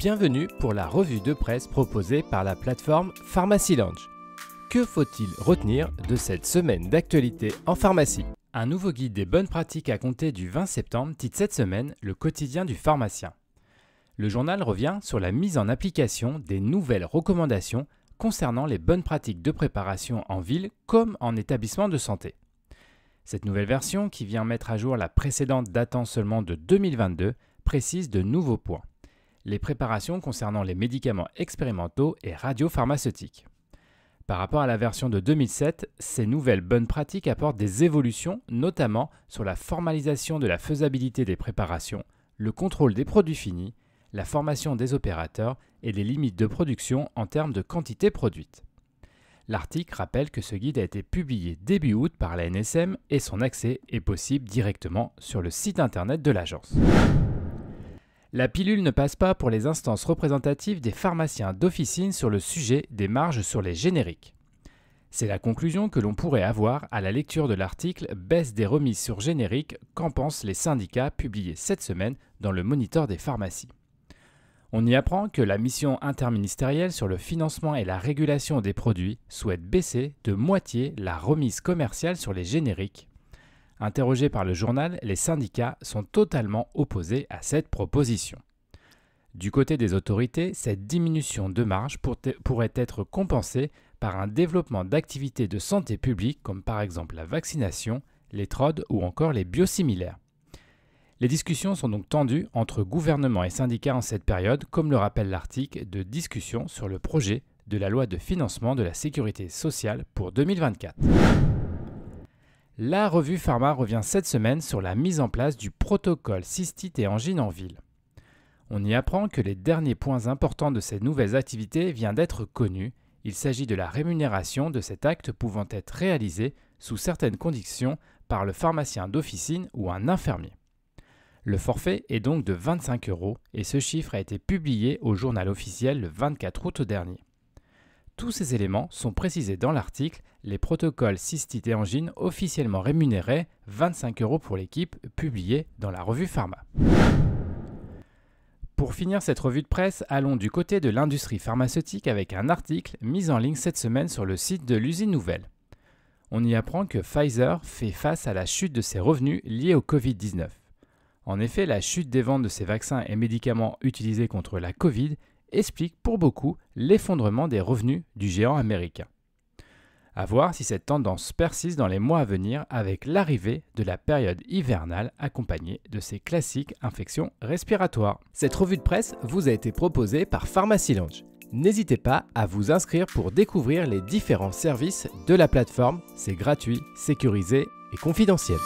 Bienvenue pour la revue de presse proposée par la plateforme Pharmacy Lounge. Que faut-il retenir de cette semaine d'actualité en pharmacie Un nouveau guide des bonnes pratiques à compter du 20 septembre titre cette semaine Le quotidien du pharmacien. Le journal revient sur la mise en application des nouvelles recommandations concernant les bonnes pratiques de préparation en ville comme en établissement de santé. Cette nouvelle version, qui vient mettre à jour la précédente datant seulement de 2022, précise de nouveaux points les préparations concernant les médicaments expérimentaux et radiopharmaceutiques. Par rapport à la version de 2007, ces nouvelles bonnes pratiques apportent des évolutions, notamment sur la formalisation de la faisabilité des préparations, le contrôle des produits finis, la formation des opérateurs et les limites de production en termes de quantité produite. L'article rappelle que ce guide a été publié début août par la NSM et son accès est possible directement sur le site internet de l'agence. La pilule ne passe pas pour les instances représentatives des pharmaciens d'officine sur le sujet des marges sur les génériques. C'est la conclusion que l'on pourrait avoir à la lecture de l'article Baisse des remises sur génériques, qu'en pensent les syndicats publié cette semaine dans le Moniteur des pharmacies. On y apprend que la mission interministérielle sur le financement et la régulation des produits souhaite baisser de moitié la remise commerciale sur les génériques Interrogés par le journal, les syndicats sont totalement opposés à cette proposition. Du côté des autorités, cette diminution de marge pourrait être compensée par un développement d'activités de santé publique comme par exemple la vaccination, les trodes ou encore les biosimilaires. Les discussions sont donc tendues entre gouvernement et syndicats en cette période, comme le rappelle l'article de discussion sur le projet de la loi de financement de la sécurité sociale pour 2024. La revue Pharma revient cette semaine sur la mise en place du protocole cystite et angine en ville. On y apprend que les derniers points importants de ces nouvelles activités viennent d'être connus. Il s'agit de la rémunération de cet acte pouvant être réalisé sous certaines conditions par le pharmacien d'officine ou un infirmier. Le forfait est donc de 25 euros et ce chiffre a été publié au journal officiel le 24 août dernier. Tous ces éléments sont précisés dans l'article Les protocoles cystite et angine officiellement rémunérés, 25 euros pour l'équipe, publié dans la revue Pharma. Pour finir cette revue de presse, allons du côté de l'industrie pharmaceutique avec un article mis en ligne cette semaine sur le site de l'usine nouvelle. On y apprend que Pfizer fait face à la chute de ses revenus liés au Covid-19. En effet, la chute des ventes de ses vaccins et médicaments utilisés contre la Covid explique pour beaucoup l'effondrement des revenus du géant américain. À voir si cette tendance persiste dans les mois à venir avec l'arrivée de la période hivernale accompagnée de ces classiques infections respiratoires. Cette revue de presse vous a été proposée par Pharmacy N'hésitez pas à vous inscrire pour découvrir les différents services de la plateforme. C'est gratuit, sécurisé et confidentiel.